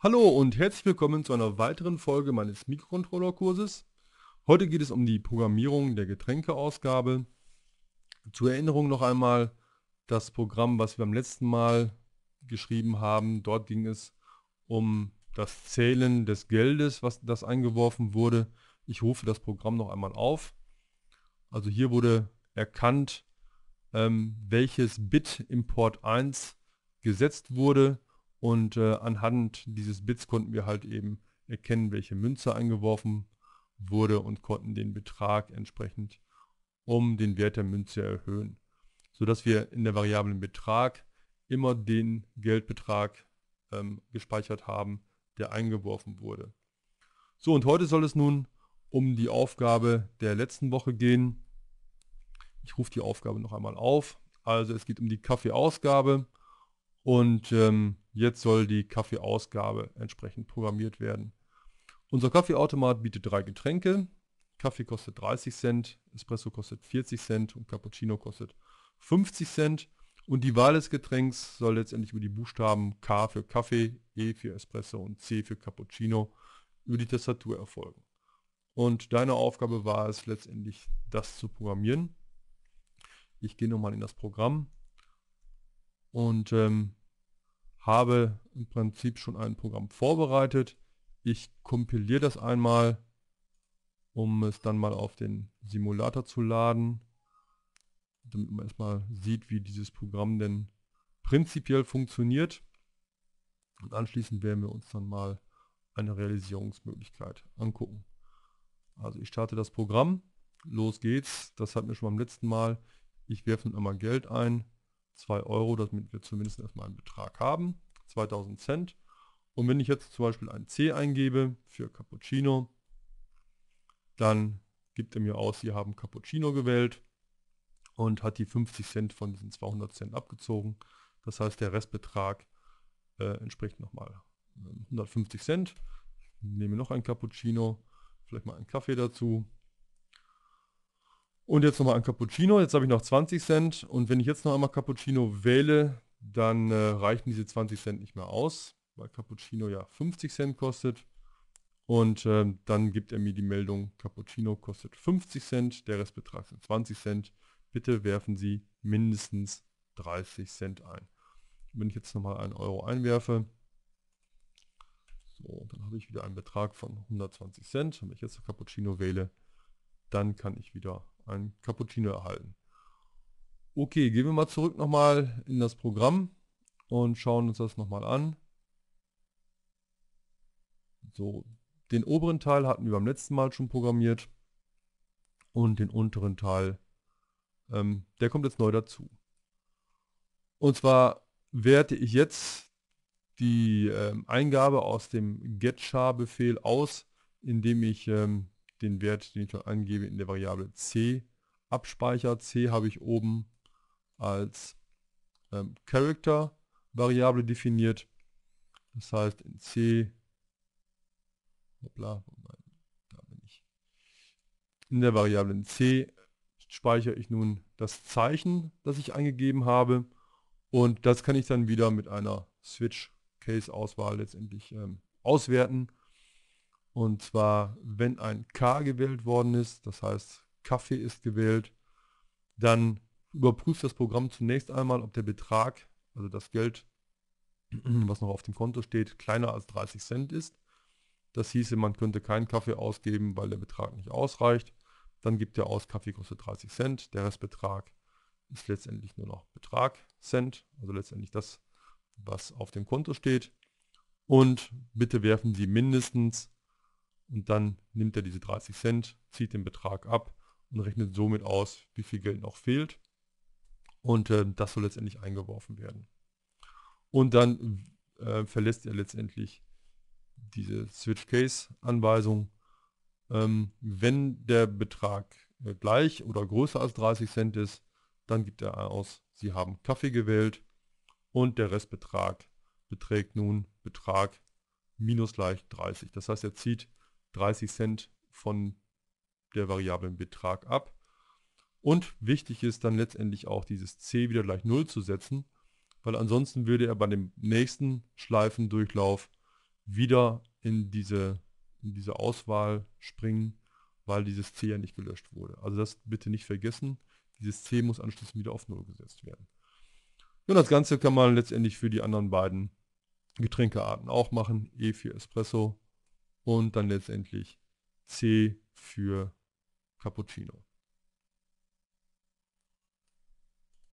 Hallo und herzlich willkommen zu einer weiteren Folge meines Mikrocontroller-Kurses. Heute geht es um die Programmierung der Getränkeausgabe. Zur Erinnerung noch einmal das Programm, was wir beim letzten Mal geschrieben haben. Dort ging es um das Zählen des Geldes, was das eingeworfen wurde. Ich rufe das Programm noch einmal auf. Also hier wurde erkannt, ähm, welches Bit im Port 1 gesetzt wurde und äh, anhand dieses Bits konnten wir halt eben erkennen, welche Münze eingeworfen wurde und konnten den Betrag entsprechend um den Wert der Münze erhöhen, sodass wir in der variablen Betrag immer den Geldbetrag ähm, gespeichert haben, der eingeworfen wurde. So, und heute soll es nun um die Aufgabe der letzten Woche gehen. Ich rufe die Aufgabe noch einmal auf. Also es geht um die Kaffeeausgabe und ähm, Jetzt soll die Kaffeeausgabe entsprechend programmiert werden. Unser Kaffeeautomat bietet drei Getränke. Kaffee kostet 30 Cent, Espresso kostet 40 Cent und Cappuccino kostet 50 Cent. Und die Wahl des Getränks soll letztendlich über die Buchstaben K für Kaffee, E für Espresso und C für Cappuccino über die Tastatur erfolgen. Und deine Aufgabe war es letztendlich, das zu programmieren. Ich gehe nochmal in das Programm und ähm, habe im Prinzip schon ein Programm vorbereitet. Ich kompiliere das einmal, um es dann mal auf den Simulator zu laden, damit man erstmal sieht, wie dieses Programm denn prinzipiell funktioniert. Und anschließend werden wir uns dann mal eine Realisierungsmöglichkeit angucken. Also ich starte das Programm, los geht's. Das hat mir schon beim letzten Mal. Ich werfe einmal Geld ein, 2 Euro, damit wir zumindest erstmal einen Betrag haben, 2000 Cent. Und wenn ich jetzt zum Beispiel ein C eingebe für Cappuccino, dann gibt er mir aus, Sie haben Cappuccino gewählt und hat die 50 Cent von diesen 200 Cent abgezogen. Das heißt, der Restbetrag äh, entspricht nochmal 150 ähm, Cent. Ich nehme noch ein Cappuccino, vielleicht mal einen Kaffee dazu und jetzt nochmal ein Cappuccino. Jetzt habe ich noch 20 Cent. Und wenn ich jetzt noch einmal Cappuccino wähle, dann äh, reichen diese 20 Cent nicht mehr aus, weil Cappuccino ja 50 Cent kostet. Und äh, dann gibt er mir die Meldung, Cappuccino kostet 50 Cent, der Restbetrag sind 20 Cent. Bitte werfen Sie mindestens 30 Cent ein. Wenn ich jetzt nochmal einen Euro einwerfe, so, dann habe ich wieder einen Betrag von 120 Cent. Wenn ich jetzt Cappuccino wähle, dann kann ich wieder ein Cappuccino erhalten. Okay, gehen wir mal zurück nochmal in das Programm und schauen uns das nochmal an. So, den oberen Teil hatten wir beim letzten Mal schon programmiert und den unteren Teil, ähm, der kommt jetzt neu dazu. Und zwar werte ich jetzt die ähm, Eingabe aus dem getchar-Befehl aus, indem ich ähm, den Wert, den ich dort angebe, in der Variable c abspeichert. c habe ich oben als ähm, Character-Variable definiert. Das heißt, in c hoppla, da bin ich. In der Variable c speichere ich nun das Zeichen, das ich eingegeben habe. Und das kann ich dann wieder mit einer Switch-Case-Auswahl letztendlich ähm, auswerten und zwar, wenn ein K gewählt worden ist, das heißt Kaffee ist gewählt, dann überprüft das Programm zunächst einmal, ob der Betrag, also das Geld, was noch auf dem Konto steht, kleiner als 30 Cent ist. Das hieße, man könnte keinen Kaffee ausgeben, weil der Betrag nicht ausreicht. Dann gibt er aus, Kaffee kostet 30 Cent. Der Restbetrag ist letztendlich nur noch Betrag, Cent, also letztendlich das, was auf dem Konto steht. Und bitte werfen Sie mindestens und dann nimmt er diese 30 Cent, zieht den Betrag ab und rechnet somit aus, wie viel Geld noch fehlt. Und äh, das soll letztendlich eingeworfen werden. Und dann äh, verlässt er letztendlich diese Switch Case Anweisung. Ähm, wenn der Betrag äh, gleich oder größer als 30 Cent ist, dann gibt er aus, Sie haben Kaffee gewählt und der Restbetrag beträgt nun Betrag minus gleich 30. Das heißt, er zieht 30 Cent von der variablen Betrag ab. Und wichtig ist dann letztendlich auch dieses C wieder gleich 0 zu setzen, weil ansonsten würde er bei dem nächsten Schleifendurchlauf wieder in diese, in diese Auswahl springen, weil dieses C ja nicht gelöscht wurde. Also das bitte nicht vergessen. Dieses C muss anschließend wieder auf 0 gesetzt werden. Und das Ganze kann man letztendlich für die anderen beiden Getränkearten auch machen. E 4 Espresso und dann letztendlich C für Cappuccino.